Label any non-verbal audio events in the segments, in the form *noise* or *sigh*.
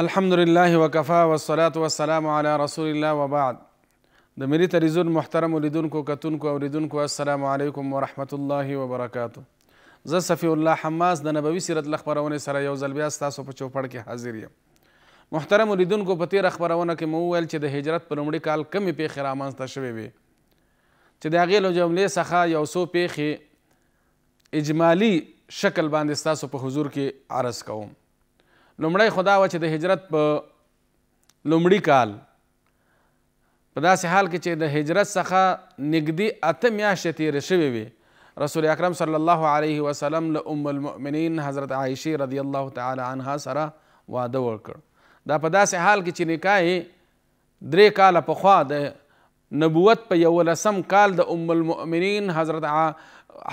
الحمدلله وکفا والصلاة والسلام علی رسول الله وبعد د ملي تلویزیون محترم ولیدونکو کتونکو اوریدونکو السلام علیکم ورحمت الله وبرکاتو زه صفی الله حماس د نبوي سیرت له خپرونې سره یو ځل بیا ستاسو په چوپړ کې حاضر یم محترم ولیدونکو په تیره خپرونه کې مو وویل چې د هجرت په لومړي کال کمې پیښې رامنځته شوې وې چې د هغې له جملې څخه یو څو پیښې اجمالی شکل باندې ستاسو په حضور کې عرض کوم لومړی خدا و چې د هجرت په لومړي کال په داسې حال کې چې د هجرت څخه نږدې اته میاشتې تېرې شوې وي رسول اکرم صلی الله علیه وسلم له ام المؤمنین حضرت عایشې رضی الله تعالی عنها سره واده وکړ دا په داسې حال کې چې نکاح درې کاله پخوا د نبوت په یولسم کال د ام المؤمنین حضرت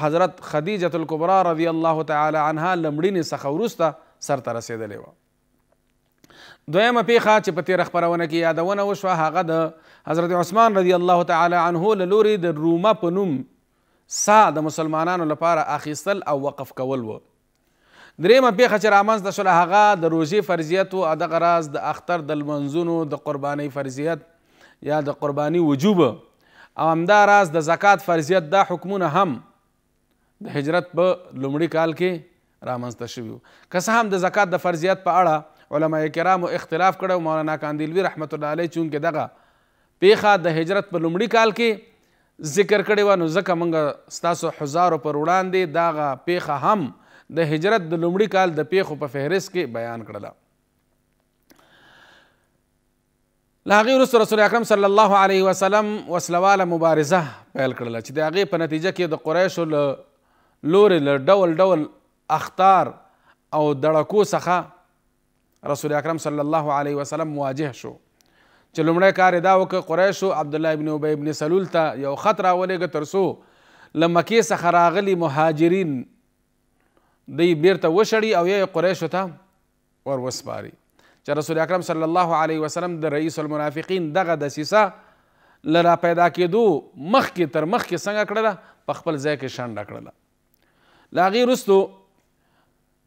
حضرت خدیجه الکبرى رضی الله تعالی عنها لمړینې څخه وروسته سرته رسېدلې وه دویمه پیښه چې په تېره خپرونه کې یادونه وشوه هغه د حضرت عثمان رضی الله تعالی عنه له لورې د رومه په نوم سا د مسلمانانو لپاره اخیستل او وقف کول و درېیمه پیښه چې رامنځته شوله هغه د روژې فرضیت و دغه راز د اختر د لمونځونو د قربانۍ فرضیت یا د قرباني وجوب او همدا راز د زکات فرضیت دا حکمونه هم د هجرت په لومړي کال کې رامنځته شوي وو که څه هم د زکات د فرضیت په اړه علما کرامو اختلاف کړی و مولانا کاندیلوي رحمت الله علیه چونکې دغه پیښه د هجرت په لومړي کال کې ذکر کړی وه نو ځکه موږ ستاسو حزارو پر وړاندې دغه پیښه هم د هجرت د لومړي کال د پیښو په فهرست کې بیان کړله له هغې وروسته رسول اکرم صلی الله علیه وسلم وسلواله مبارزه پیل کړله چې د هغې په نتیجه کې د قریشو له لورې له ډول ډول اختار او دړکو څخه رسول اکرم صلی الله علیه وسلم مواجه شو چې لومړی کار یې دا وکړ قریشو عبدالله ابن ابی ابن سلول ته یو خط راولېږه تر څو له مکې څخه راغلي مهاجرین دی بیرته وشړي او یا یې قریشو ته ور وسپاري چې رسول اکرم صلی الله علیه وسلم د رئیس المنافقین دغه دسیسه لرا پیدا کېدو مخکې تر مخکې څنګه کړله په خپل ځای کې شنډه کړله له هغې وروستو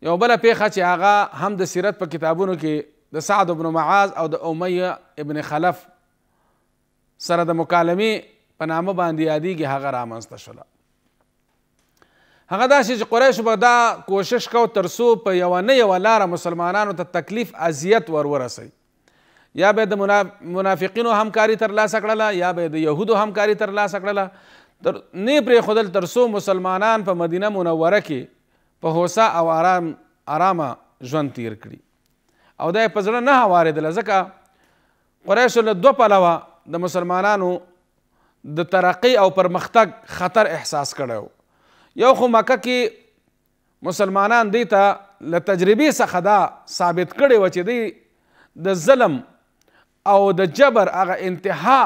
یو بل پیخه چې هغه هم د سیرت په کتابونو کې د سعد ابن معاذ او د امیه ابن خلف سره د مکالمې په نامه باندې یادیږي هغه رامنځته شوله هغه دا چې قریشو به دا کوشش کو ترسو په یوه نه یوه لاره مسلمانانو ته تکلیف اذیت ور ورسوي یا به د منافقینو همکاری ترلاسه کړله یا به د یهودو همکاری ترلاسه کړله تر نه پرېښودل تر څو مسلمانان په مدینه منوره کې په هوسا او آرام آرامه ژوند تیر کړي او دا یې په زړه نه هوارېدله ځکه قریشو له دوه پلوه د مسلمانانو د ترقی او پرمختګ خطر احساس کړی و یو خو مکه کې مسلمانان دی ته له تجربې څخه دا ثابت کړی و چې دی د ظلم او د جبر هغه انتها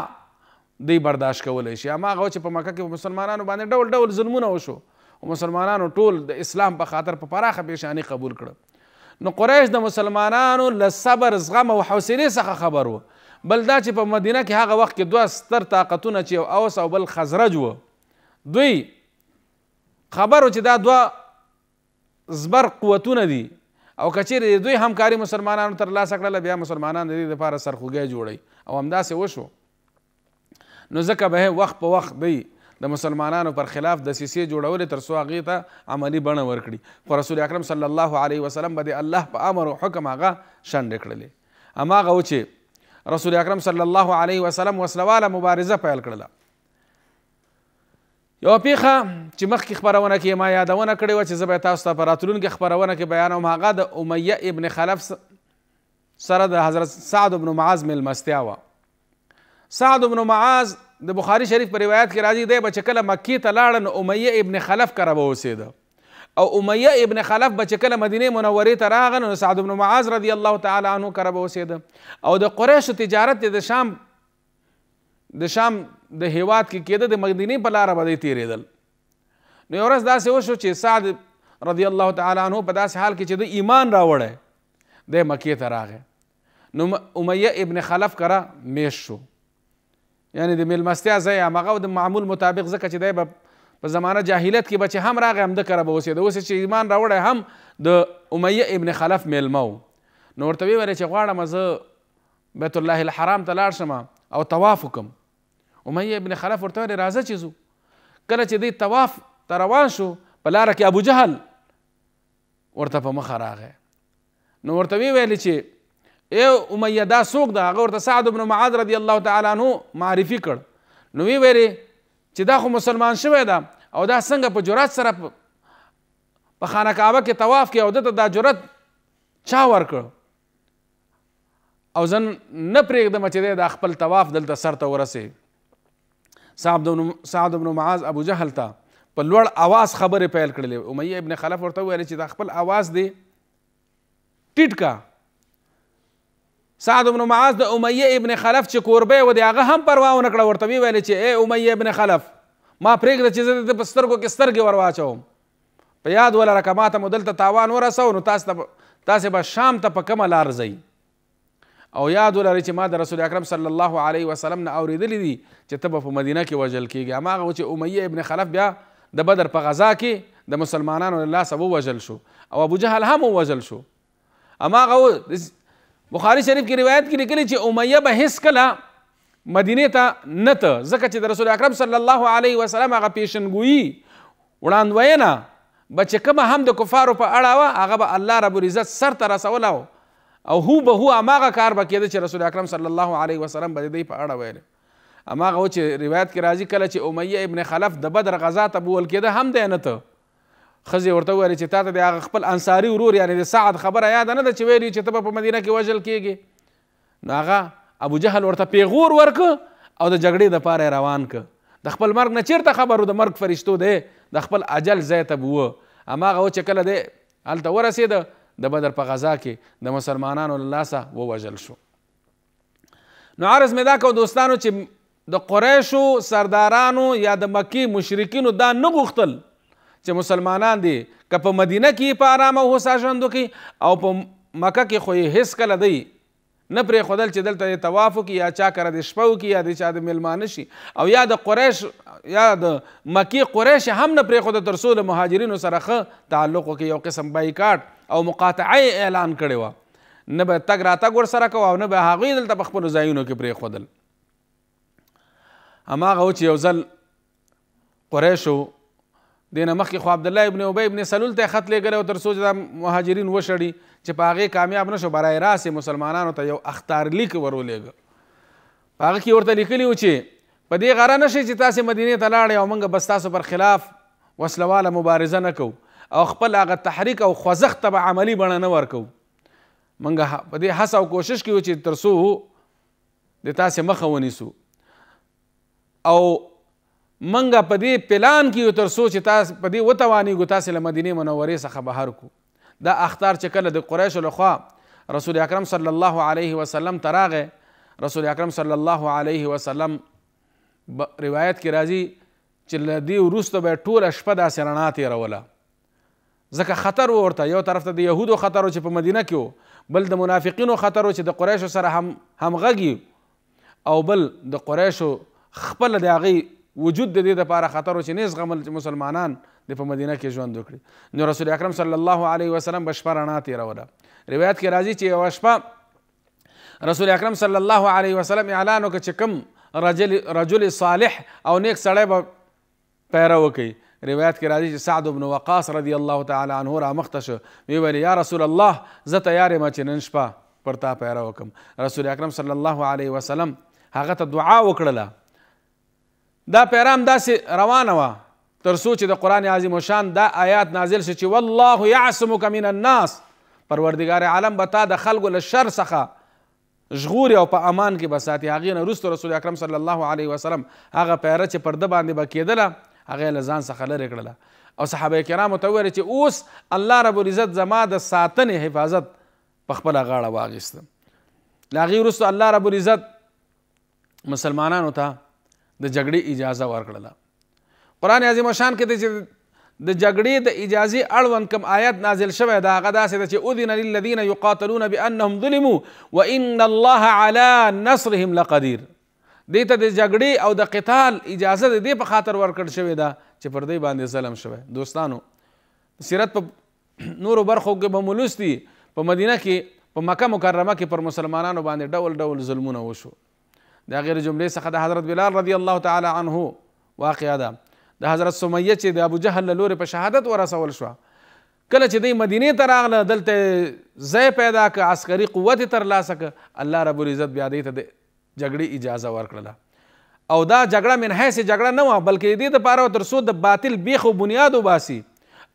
دی برداشت کولی شي هماغه و چې په مکه کې مسلمانانو باندې ډول ډول ظلمونه وشو او مسلمانانو ټول د اسلام په خاطر په پراخه پیشانی قبول کړه نو قریش د مسلمانانو له صبر زغم او حوصلې څخه خبر و بل دا چې په مدینه کې هغه وخت کې دوه ستر طاقتونه چې یو اوس او بل خزرج و دوی خبر و چې دا دوه زبر قوتونه دي او کچیرې دوی همکاري مسلمانانو تر لاسه کړله بیا مسلمانان د دې لپاره سرخوږی جوړوي او همداسې وشو نو ځکه به وخت په وخت دی د مسلمانانو پر خلاف د سیسې جوړولې تر څو هغې ته عملي بڼه ورکړي خو رسول اکرم صلی الله علیه وسلم به د الله په امر او حکم هغه شنډې کړلې هماغه و چې رسول اکرم صلی الله علیه وسلم وسلواله مبارزه پیل کړله یوه پیښه چې مخکې خپرونه کې ما یادونه کړې وه چې زه به تاسو ته په راتلونکې خپرونه کې بیانوم هغه د امیه ابن خلف سره د حضرت سعد بن معاذ مېلمستیا وه سعد بن معاذ د بخاری شریف په روایت کې راځي دی به چې کله مکې ته لاړه نو امیه ابن خلف کره به اوسېده او امیه ابن خلف به چې کله مدینه منورې ته راغه نو سعد بن معاذ رضی الله تعالی عنه کره به اوسېده او د قریشو تجارت د شام د شام د هیواد کې کېده د مدینې په لاره به دی تېرېدل نو یو ورځ داسې وشو چې سعد رضی الله تعالی عنه په داسې حال کې چې د ایمان راوړی دی مکې ته راغی نو امیه ابن خلف کره میش شو یعنی د میلمستیا ځای هماغه د معمول مطابق ځکه چې دی به په زمانه جاهلیت کې به چې هم راغی همده کره به اوسېده اوس چې ایمان راوړی هم د امیه ابن خلف میلمه و نو ورته ویې ویلې چې غواړم زه بیت الله الحرام ته لاړ شم او طواف وکم امیه ابن خلف ورته ویلې راځه چې ځو کله چې دی طواف ته روان شو په لاره کې ابوجهل ورته په مخه راغی نو ورته ویې ویلې چې اے امیہ دا څوک ده هغه ورته سعد بن معاذ رضی الله تعالی عنہ معرفي کړ نو وی ویری چې دا خو مسلمان شوی ده او دا څنګه په جرأت سره په خانه کعبه کې طواف کې او دته دا جرأت چا ورکړ او ځن نه پرېږدم چې دا خپل طواف دلته سرته ورسې سعد بن سعد بن معاذ ابو جهل ته په لوړ आवाज خبرې پیل کړلې امیہ ابن خلف ورته ویل چې دا خپل आवाज دی ټیټ کا سعد بن معاذ د امیه ابن خلف چې کوربه و دی هغه هم پروا ونه کړه ورته وی ویل چې اے امیه ابن خلف ما پرېږده چې زه د پسترګو کې سترګې ور واچوم په یاد ولا راکه ما ته مو دلته تاوان ورسو نو تاسو ته تاسې به شام ته په کومه لار ځئ او یاد ولرئ چې ما د رسول اکرم صلی الله علیه وسلم نه اورېدلی دي چې ته به په مدینه کې وژل کېږي هماغه و چې امیه ابن خلف بیا د بدر په غزا کې د مسلمانانو له لاسه ووژل شو او ابوجهل هم ووژل شو هماغه بخاری شریف کې روایت کې لیکلي چې امیه به هیڅ کله مدینې ته نه ته ځکه چې د رسول اکرم صلی الله علیه وسلم هغه پیشنګویي وړاندوینه به چې کومه هم د کفارو په اړه وه هغه به الله رب العزت سرته رسوله او هو به هو هماغه کار به کېده چې رسول اکرم صلی الله علیه وسلم به د دې په اړه ویلی هماغه و چې روایت کې راځي کله چې امیه ابن خلف د بدر غزا ته بوول کېده هم دی نه ته خزی ورته وایي چې تاته د هغه خپل انصاري ورور یعنی د سعد خبره یاد نه ده چې ویلی چې ته په مدینه کې وژل کیږي نو هغه ابو جهل ورته پیغور ورک او د جګړې د پاره روان ک د خپل مرګ نه چیرته خبرو د مرګ فرشتو دی د خپل اجل ځای ته بوه هماغه و چې کله دی هلته ورسېده د بدر په غزا کې د مسلمانانو له لاسه ووژل شو نو عرض مې دا کو دوستانو چې د قریشو سردارانو یا د مکی مشرکینو دا نه غوښتل چې مسلمانان دي که په مدینه کې په آرامه هوسا ژوند وکړي او په مکه کې خو یې هېڅکله دی نه پرېښودل چې دلته یې طواف وکړي یا چا کره د شپه وکړي یا د چا د میلمانه شي او یا د قریش یا د مکې قریش هم نه پرېښوده تر څو د مهاجرینو سره ښه تعلق وکړي یو قسم بایکاټ او مقاطعه اعلان کړې وه نه به تګ راتګ ورسره کوه او نه به هغوی دلته په خپلو ځایونو کې پرېښودل هماغه و چې یو ځل قریشو دینه مخکې خو عبدالله ابن ابی ابن سلول ته خط لیږلی و تر څو چې دا مهاجرین وشړي چې په هغې کامیاب نه شو برای راس مسلمانانو ته یو اختار لیک ور ولېږه په هغه کې ورته لیکلي و چې په دې غره نه شئ چې تاسې مدینې ته لاړئ او موږ بس تاسو پر خلاف وسلواله مبارزه نه کوو او خپل هغه تحریک او خوځښت ته به عملي بڼه نه ورکوو موږ په دې هڅه او کوشش کوو چې تر څو د تاسې مخه ونیسو او منګه په دې پلان کې یو تر څو چې تاسو په دې وتوانېږو تاسې له مدینې منورې څخه بهر کو دا اختار چې کله د قریشو لخوا رسول اکرم صلی الله علیه وسلم ته راغی رسول اکرم صلی الله علیه وسلم روایت کې راځي چې له دې وروسته به ټوله شپه داسې رڼا تېروله ځکه خطر و ورته یو طرف ته د یهودو خطر و چې په مدینه کې و بل د منافقینو خطر و چې د قریشو سره هم همغږي او بل د قریشو خپل د هغې وجود د دې لپاره خطر و چې نه زغمل مسلمانان د په مدینه کې ژوند وکړي نو رسول اکرم صلی الله علیه وسلم به شپه رڼا تېروله روایت کې راځي چې یوه شپه رسول اکرم صلی الله علیه وسلم اعلان وکړ چې کوم رجل رجل صالح او نیک سړی به پیره وکړي روایت کې راځي چې سعد بن وقاص رضی الله تعالی عنه را مخته شو وی ویل یا رسول الله زه تیار یم چې نن شپه پر تا پیره وکم رسول اکرم صلی الله علیه وسلم هغه ته دعا وکړله دا پیغام داسې روانه وه تر څو چې د قرآن عظیم شان دا آیات نازل شي چې والله یعصمک من الناس پروردگار عالم به تا د خلکو له شر څخه ژغوري او په امان کې به ساتي هغې نه وروسته رسول اکرم صلی الله علیه وسلم هغه پیره چې پرده باندې به کېدله هغه یې له ځان څخه لرې کړله او صحابه کرامو ته وویل چې اوس الله رب العزت زما د ساتنې حفاظت په خپله غاړه واغېسته له هغې وروسته الله رب العزت مسلمانانو ته د جګړې اجازه ورکړله قرآن عظیم شان کې دی چې د جګړې د اجازې اړوند کوم آیت نازل شوی دا هغه داسې ده چې اذن للذین یقاتلون بانهم ظلموا وان الله علی نصرهم لقدیر دې ته د جګړې او د قتال اجازه د دې په خاطر ورکړ شوې ده چې پر دې باندې ظلم شوی دوستانو سیرت په نورو برخو کې به مو لوستي په مدینه کې په مکه مکرمه کې پر مسلمانانو باندې ډول ډول ظلمونه وشو د هغې له جملې څخه د حضرت بلال رضی الله تعالی عنه واقعه ده د حضرت سمیه چې د ابوجهل له لورې په شهادت ورسول شوه کله چې دی مدینې ته راغله دلته ځای پیدا که عسکري قوت یې ترلاسه که الله رب العزت بیا دی ته د جګړې اجازه ورکړله او دا جګړه من حیث جګړه نه وه بلکې د دې دپاره تر څو د باطل بیخ و بنیاد وباسي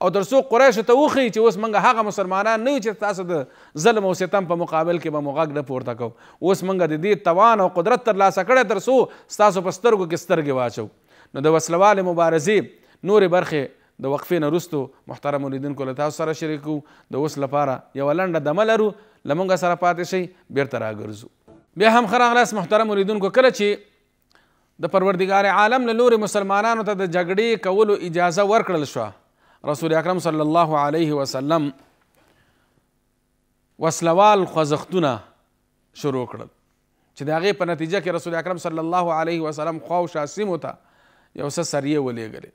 او درسو قریش ته وخی چې اوس منګه هغه مسلمانان نه چې تاسو د ظلم او ستم په مقابل کې به مغاګ نه پورته کو اوس منګه د دې توان او قدرت تر لاسه کړی ترسو ستاسو په سترګو کې سترګې واچو نو د وسلوال مبارزې نورې برخې د وقفې نه وروستو محترم لیدونکو له تاسو سره شریکو د اوس لپاره یوه لنډه دمه لرو له موږ سره پاتې شئ بیرته راګرځو بیا هم ښه راغلاست محترم لیدونکو کله چې د پروردګار عالم له لورې مسلمانانو ته د جګړې کولو اجازه ورکړل شوه رسول اکرم صلی الله علیه وسلم وسلوال خوځښتونه شروع کړل چې د هغې په نتیجه کې رسول اکرم صلی الله علیه وسلم خواوشا سیمو ته یو څه سریې ولیږلې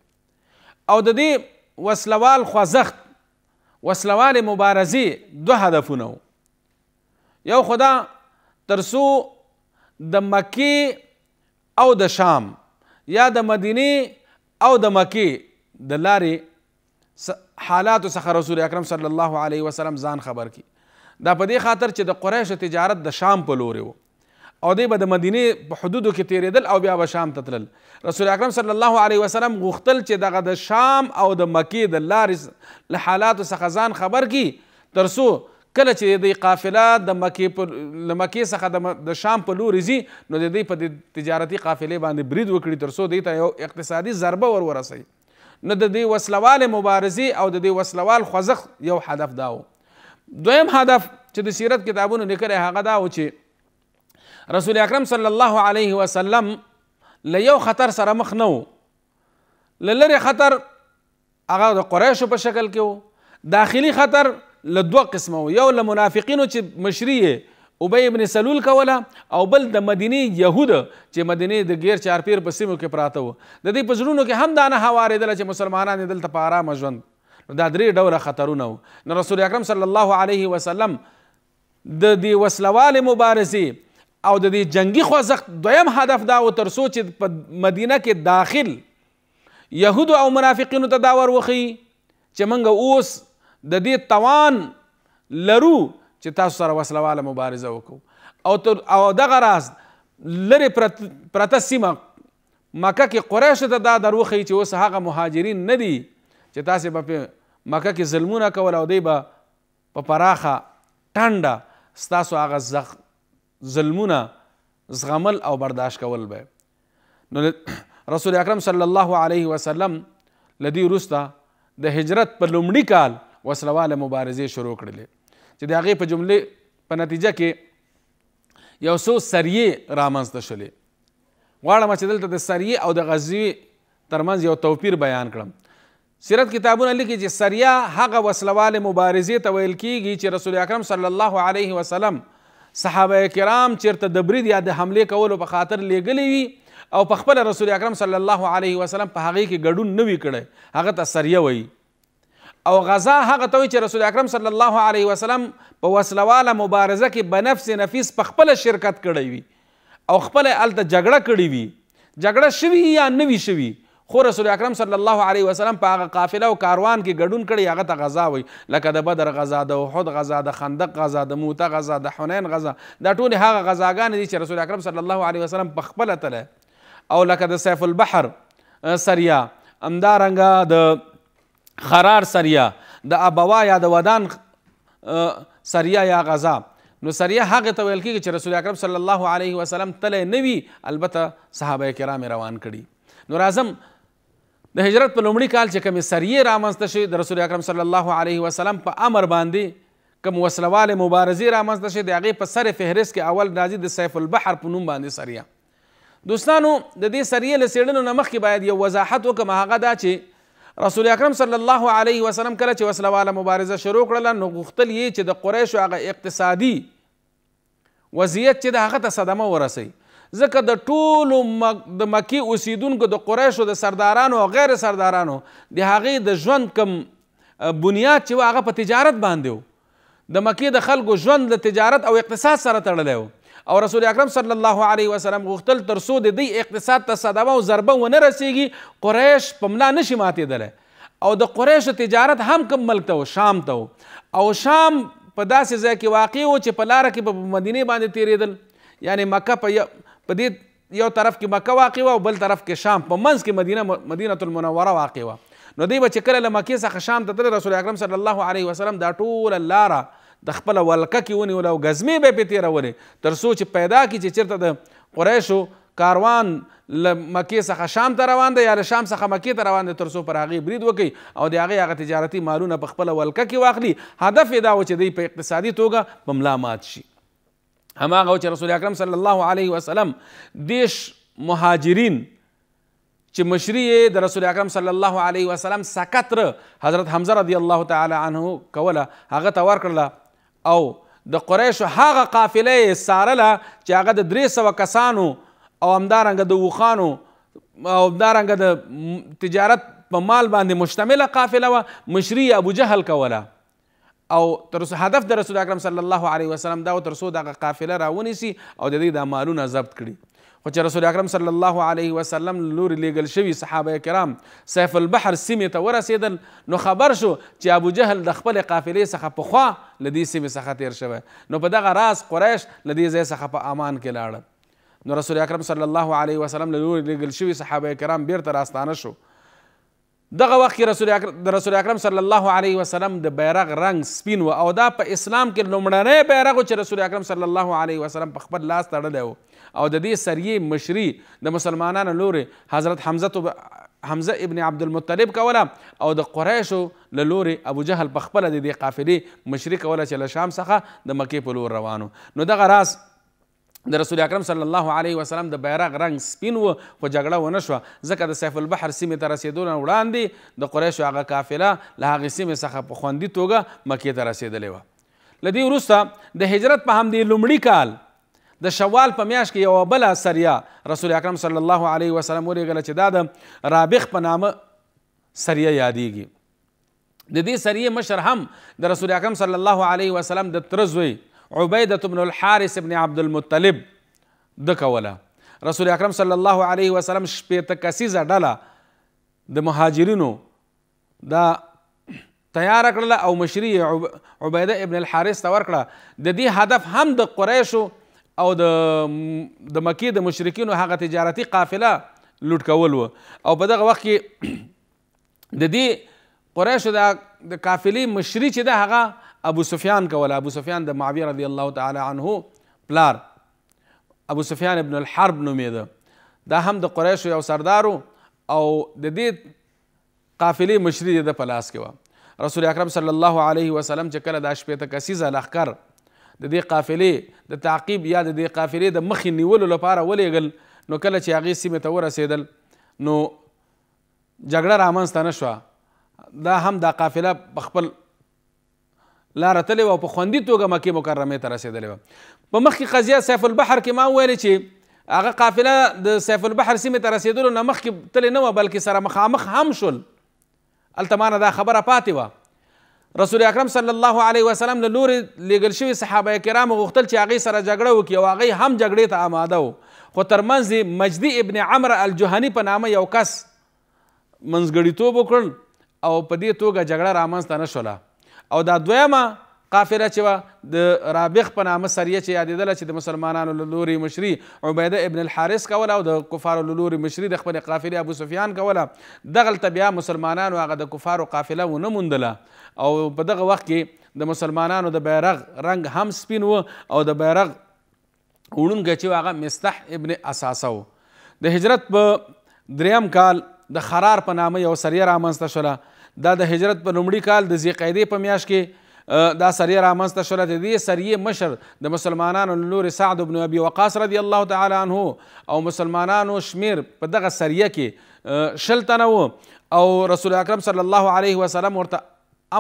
او د دې وسلوال خوځښت وسلوال مبارزې دوه هدفونه وو یو خدا ترسو د مکې او د شام یا د مدینې او د مکې د لارې حالات څخه رسول اکرم صلی الله علیه وسلم ځان خبر کی دا په دې خاطر چې د قریش تجارت د شام په لوري وو او دی به د مدینه په حدودو کې تیرېدل او بیا به شام ته تلل رسول اکرم صلی الله علیه وسلم غوښتل چې دغه د شام او د مکې د لارې له حالاتو څخه ځان خبر کی ترسو کله چې د قافله د مکې په له مکې څخه د شام په لوري ځي نو د دې په تجارتي قافلې باندې برید وکړي ترسو دی ته یو اقتصادي ضربه ور ورسوي نو د دې وسلوال مبارزې او د دې وسلوال خوځښت یو هدف دا و دویم هدف چې د سیرت کتابونو لیکلی هغه دا و چې رسول اکرم صلی الله علیه وسلم له یو خطر سره مخ نه و له لرې خطر هغه د قریشو په شکل کې و داخلي خطر له دوه قسمه و یو له منافقینو چې مشري یې ابی ابن سلول کوله او بل د مدینې یهود چې مدینې د غیر چارپیر په سیمو کې پراته وو د دې په زړونو کې هم دا نه هوارېدله چې مسلمانان یې دلته په آرامه ژوند نو دا درې ډوله خطرونه وو نو رسول اکرم صلی الله علیه وسلم د دې وسلوالې مبارزې او د دې جنگي خوځښت دویم هدف دا و تر څو چې په مدینه کې داخل یهودو او منافقینو ته دا ور وښیي چې موږ اوس د دې توان لرو چې تاسو سره وسلواله مبارزه وکړو او تر او دغه راز لرې پرته سیمه مکه کې قریشو ته دا در وښیي چې اوس هغه مهاجرین نه دي چې تاسې به په مکه کې ظلمونه کول او دی به په پراخه ټنډه ستاسو هغه زخ ظلمونه زغمل او برداشت کول به نو *clears throat* رسول اکرم صلی الله علیه وسلم لدی وروسته د هجرت په لومړي کال وسلواله مبارزې شروع کړلې چې د هغې په جملې په نتیجه کې یو څو سریې رامنځته شولې غواړم چې دلته د سریې او د غزوې ترمنځ یو توپیر بیان کړم سیرت کتابونه لیکي چې سریا هغه وسلوال مبارزې ته ویل کیږي چې رسول اکرم صلی الله علیه وسلم صحابه کرام چیرته د برید یا د حملې کولو په خاطر لیږلي وي او په خپله رسول اکرم صلی الله علیه وسلم په هغې کې ګډون نه وي کړی هغه ته سریه وایي او غزا هغه ته چې رسول اکرم صلی الله علیه وسلم په وسلواله مبارزه کې بنفس نفیس په خپل شرکت کړی وي او خپل الته جګړه کړی وي جګړه شوي یا نه وي شوي خو رسول اکرم صلی الله علیه وسلم په هغه قافله او کاروان کې ګډون کړی هغه ته غزا وي لکه د بدر غزا د احد غزا د خندق غزا د موته غزا د حنین غزا دا ټول هغه غزاګانې دي چې رسول اکرم صلی الله علیه وسلم په خپله تله او لکه د سیف البحر سریا همدارنګه د خرار سریه د ابوا یا د ودان سریه یا غذا نو سریه هغه ته ویل کېږي چې رسول اکرم صلی الله علیه وسلم تلی نه وي البته صحابه کرام روان کړي نو راځم د هجرت په لومړي کال چې کومې سریې رامنځته شي د رسول اکرم صلی الله علیه وسلم په امر باندې کوم وسلوال مبارزې رامنځته شي د هغې په سر فهرست کې اول راځي د سیف البحر په نوم باندې سریه دوستانو د دې سریې له څېړنو نه مخکې باید یو وضاحت وکړم هغه دا چې رسول اکرم صلی الله علیه وسلم کله چې وسله واله مبارزه شروع کړله نو غوښتل یې چې د قریشو هغه اقتصادي وضعیت چې د هغه ته صدمه ورسوي ځکه د ټولو د مکی اوسیدونکو د قریشو د سردارانو او غیر سردارانو د هغې د ژوند کم بنیاد چې و هغه په تجارت باندې و د مکې د خلکو ژوند د تجارت او اقتصاد سره تړلی و او رسول اکرم صلی الله علیه وسلم غوښتل تر څو د دې اقتصاد ته صدمه او ضربه ونه رسیږي قریش په ملا نشي ماتېدلی او د قریش تجارت هم کم ملک ته و شام ته و او شام په داسې ځای کې واقع و چې په لاره کې په مدینې باندې تېرېدل یعنی مکه په په دې یو طرف کې مکه واقع وه او بل طرف کې شام په منځ کې مدینه مدینه المنوره واقع وه نو دوی به چې کله له مکې څخه شام ته تلل رسول اکرم صلی الله علیه وسلم دا ټوله لاره د خپل ولکه کې ونیول او غزمې به پې تېرولې تر څو چې پیدا کړي چې چېرته د قریشو کاروان له مکې څخه شام ته روان دی یا له شام څخه مکې ته روان دی تر څو پر هغې برید وکړي او د هغې هغه تجارتي مالونه په خپله ولکه کې واخلي هدف یې دا و چې دوی په اقتصادي توګه په ملا مات شي هماغه و چې رسول اکرم صلی الله علیه وسلم دیش مهاجرین چې مشري یې د رسول اکرم صلی الله علیه وسلم سکتر حضرت حمزه رضی الله تعالی عنه کوله هغه ته ورکړله او د قریشو هغه قافله یې سارله چې هغه د درې سوه کسانو او همدارنګه د وخانو او همدارنګه د تجارت په مال باندې مشتمله قافله وه مشري ابو جهل کوله او تر هدف د رسول اکرم صلی الله علیه وسلم دا و تر څو دغه قافله راونیسي او د دې دا مالونه ضبط کړي خو چې رسول اکرم صلی الله علیه وسلم لورې لیږل شوي صحابه کرام سیف البحر سیمې ته ورسېدل نو خبر شو چې ابو جهل د خپلې قافلې څخه پخوا له دې سیمې څخه تیر شوی نو په دغه راز قریش له دې ځای څخه په امان کې لاړل نو رسول اکرم صلی الله علیه وسلم له لورې لیږل شوي صحابه کرام بیرته راستانه شو دغه وخت کې رسول اکرم د رسول اکرم صلی الله علیه وسلم د بیرغ رنگ سپین و او دا په اسلام کې لومړنی بیرغ چې رسول اکرم صلی الله علیه وسلم په خپل لاس تړلی و او د دې سریې مشري د مسلمانانو لورې حضرت حمزه حمزه ابن عبد المطلب کوله او د قریشو له لورې ابو جهل په خپله د دې قافلې مشري کوله چې له شام څخه د مکې په لور روانو نو دغه راز د رسول اکرم صلی الله علیه وسلم د بیرغ رنگ سپین و خو جګړه ونه شوه ځکه د سیف البحر سیمې ته رسېدو نه وړاندې د قریشو هغه قافله له هغې سیمې څخه په خوندي توګه مکې ته رسېدلې وه له دې وروسته د هجرت په همدې لومړي کال د شوال په میاشت کې یو بل سریا رسول اکرم صلی الله علیه وسلم ورېږله چې دا د رابغ په نامه سریه یادیږي د دې سریه مشر هم د رسول اکرم صلی الله علیه وسلم د تره زوی عبیدة بن الحارث بن عبد المطلب ده کوله رسول اکرم صلی الله علیه وسلم شپېته کسیزه ډله د مهاجرینو دا تیار کړله او مشري عبیده ابن الحارث ته ورکړه د دې هدف هم د قریشو او د د مکې د مشرکینو هغه تجارتي قافله لوټ کول و او په دغه وخت کې *clears throat* د دې قریشو د د قافلې مشري چې ده هغه ابو سفیان کوله ابو سفیان د معاویه رضی الله تعالی عنه پلار ابو سفیان ابن الحرب نومېده دا هم د قریشو یو سردارو او د دې قافلې مشري د په لاس کې وه رسول اکرم صلی الله علیه وسلم چې کله دا شپېته کسیزه لښکر د دې قافلې د تعقیب یا د دې قافلې د مخې نیولو لپاره ولېږل نو کله چې هغې سیمې ته ورسېدل نو جګړه رامنځته نه شوه دا هم دا قافله په خپل لاره تلې وه په خوندي توګه مکې مکرمې ته رسېدلې وه په مخکې قضیه سیف البحر کې ما وویلې چې هغه قافله د سیف البحر سیمې ته رسېدلو نه مخکې تلې نه وه بلکې سره مخامخ هم شول هلته ما نه دا خبره پاتې وه رسول اکرم صلی الله علیه وسلم له لورې لیږل شوي صحابه کرامو غوښتل چې هغې سره جګړه وکړي او هغې هم جګړې ته آماده و خو تر منځ یې مجدي ابن عمر الجهني په نامه یو کس منځګړیتوب وکړ او په دې توګه جګړه رامنځته نه شوله او دا دویمه قافله چې وه د رابغ په نامه سریه چې یادېدله چې د مسلمانانو له لورې مشري عبیده ابن الحارث کوله او د کفارو له لورې مشري د خپلې قافلې ابو سفیان کوله دغلته بیا مسلمانانو هغه د کفارو قافله ونه موندله او په دغه وخت کې د مسلمانانو د بیرغ رنگ هم سپین و او د بیرغ وړونکی چې هغه مستح ابن اساسه و د هجرت په دریم کال د خرار په نامه یو سریه رامنځته شوله دا د هجرت په لومړي کال د ذیقعدې په میاشت کې دا سریه رامنځته شوله د دې سریې مشر د مسلمانانو له لورې سعد بن ابي وقاص رضی الله تعالی عنه او مسلمانانو شمیر په دغه سریه کې شل تنه و او رسول اکرم صلی الله علیه وسلم ورته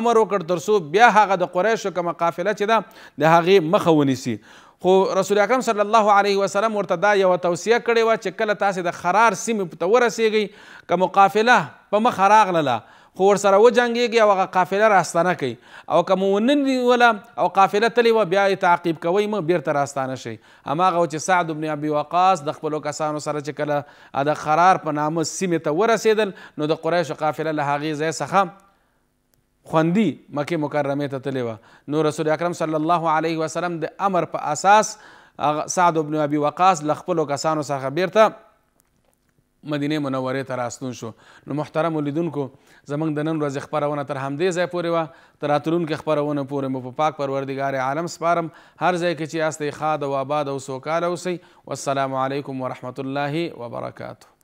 امر وکړ ترسو بیا هغه د قریشو کومه قافله چې ده د هغې مخه ونیسي خو رسول اکرم صلی الله علیه وسلم ورته دا یوه توصیه کړې وه چې کله تاسې د خرار سیمې ته ورسیږئ که مو قافله په مخه راغلله خو ورسره وجنګېږي او هغه قافله راستانه کوي او که مو ونه نیوله او قافله تلې وه بیا یې تعقیب کوئ مه بیرته راستانه شئ هماغه و چې سعد بن ابي وقاص د خپلو کسانو سره چې کله د قرار په نامه سیمې ته ورسېدل نو د قریشو قافله له هغې ځای څخه خوندي مکه مکرمه ته تللی وه نو رسول اکرم صلی الله علیه وسلم د امر په اساس سعد بن ابي وقاص له خپلو کسانو څخه بیرته مدینه منوره ته راستون شو نو محترم ولیدونکو زمونږ د نن ورځې خپرونه تر همدې ځای پورې وه تر راتلونکې خپرونه پورې مو په پاک پروردګار عالم سپارم هر ځای کې چې یاستئ ښاد او آباد او سوکاله اوسئ والسلام علیکم ورحمة الله وبرکاته